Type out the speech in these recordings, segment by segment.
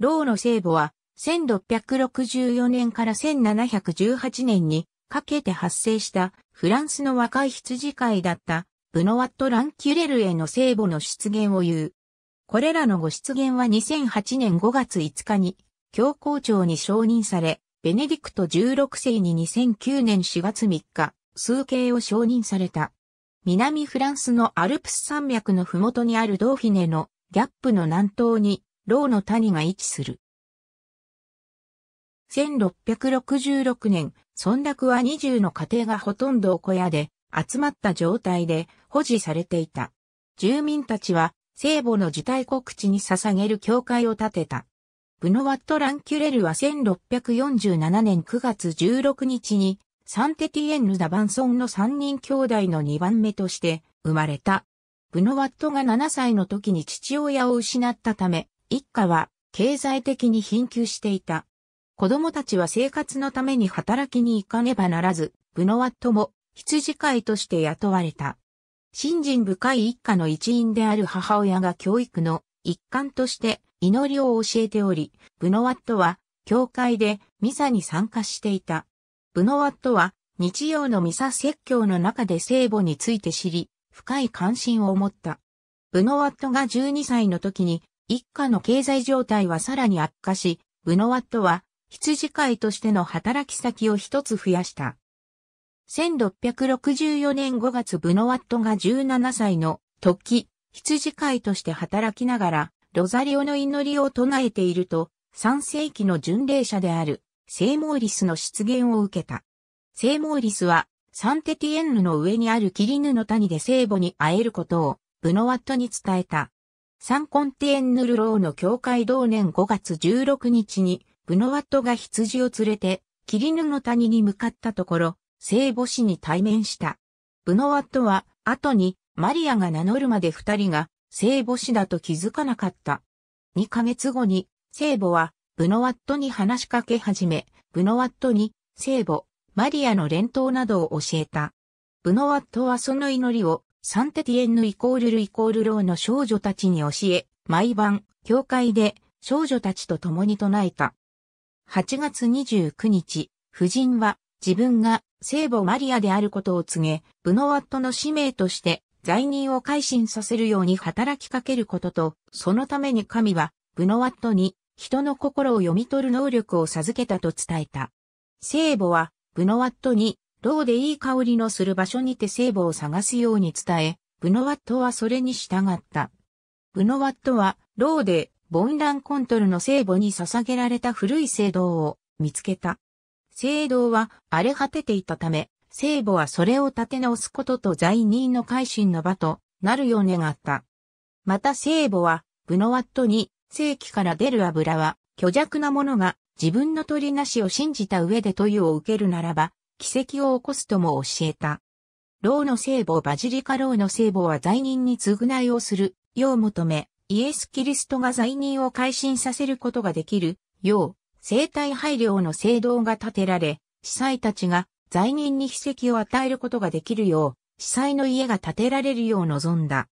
ローの聖母は、1664年から1718年にかけて発生したフランスの若い羊飼いだったブノワット・ランキュレルへの聖母の出現を言う。これらのご出現は2008年5月5日に教皇庁に承認され、ベネディクト16世に2009年4月3日、数形を承認された。南フランスのアルプス山脈のふもとにあるドーフィネのギャップの南東にーの谷が位置する。1666年、村落は20の家庭がほとんど小屋で集まった状態で保持されていた。住民たちは聖母の自体告知に捧げる教会を建てた。ブノワット・ランキュレルは1647年9月16日にサンテティエンヌ・ダ・バンソンの3人兄弟の2番目として生まれた。ブノワットが7歳の時に父親を失ったため、一家は経済的に貧窮していた。子供たちは生活のために働きに行かねばならず、ブノワットも羊飼いとして雇われた。信心深い一家の一員である母親が教育の一環として祈りを教えており、ブノワットは教会でミサに参加していた。ブノワットは日曜のミサ説教の中で聖母について知り、深い関心を持った。ブノワットが12歳の時に一家の経済状態はさらに悪化し、ブノワットは羊飼いとしての働き先を一つ増やした。1664年5月ブノワットが17歳の時、羊飼いとして働きながら、ロザリオの祈りを唱えていると、3世紀の巡礼者である、セイモーリスの出現を受けた。セイモーリスは、サンテティエンヌの上にあるキリヌの谷で聖母に会えることを、ブノワットに伝えた。サンコンティエンヌルローの教会同年5月16日に、ブノワットが羊を連れて、キリヌの谷に向かったところ、聖母子に対面した。ブノワットは、後に、マリアが名乗るまで二人が、聖母子だと気づかなかった。二ヶ月後に、聖母は、ブノワットに話しかけ始め、ブノワットに、聖母、マリアの連投などを教えた。ブノワットはその祈りを、サンテティエンヌイコールルイコールローの少女たちに教え、毎晩、教会で少女たちと共に唱えた。8月29日、夫人は自分が聖母マリアであることを告げ、ブノワットの使命として罪人を改心させるように働きかけることと、そのために神はブノワットに人の心を読み取る能力を授けたと伝えた。聖母はブノワットにローでいい香りのする場所にて聖母を探すように伝え、ブノワットはそれに従った。ブノワットは、ローで、ボンランコントルの聖母に捧げられた古い聖堂を見つけた。聖堂は荒れ果てていたため、聖母はそれを立て直すことと罪人の改心の場となるよう願った。また聖母は、ブノワットに、正規から出る油は、虚弱な者が自分の取りなしを信じた上でというを受けるならば、奇跡を起こすとも教えた。老の聖母バジリカーの聖母は罪人に償いをする、よう求め、イエス・キリストが罪人を改心させることができる、よう、生体配慮の聖堂が建てられ、司祭たちが罪人に奇跡を与えることができるよう、司祭の家が建てられるよう望んだ。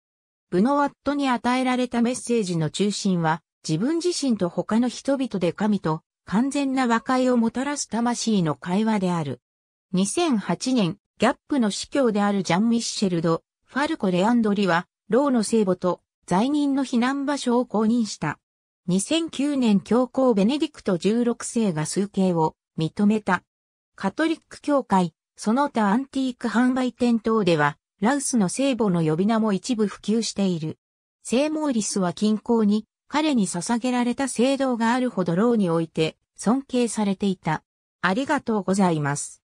ブノワットに与えられたメッセージの中心は、自分自身と他の人々で神と完全な和解をもたらす魂の会話である。2008年、ギャップの司教であるジャン・ミッシェルド・ファルコ・レアンドリは、ローの聖母と罪人の避難場所を公認した。2009年教皇ベネディクト16世が数形を認めた。カトリック教会、その他アンティーク販売店等では、ラウスの聖母の呼び名も一部普及している。聖モーリスは近郊に彼に捧げられた聖堂があるほどローにおいて尊敬されていた。ありがとうございます。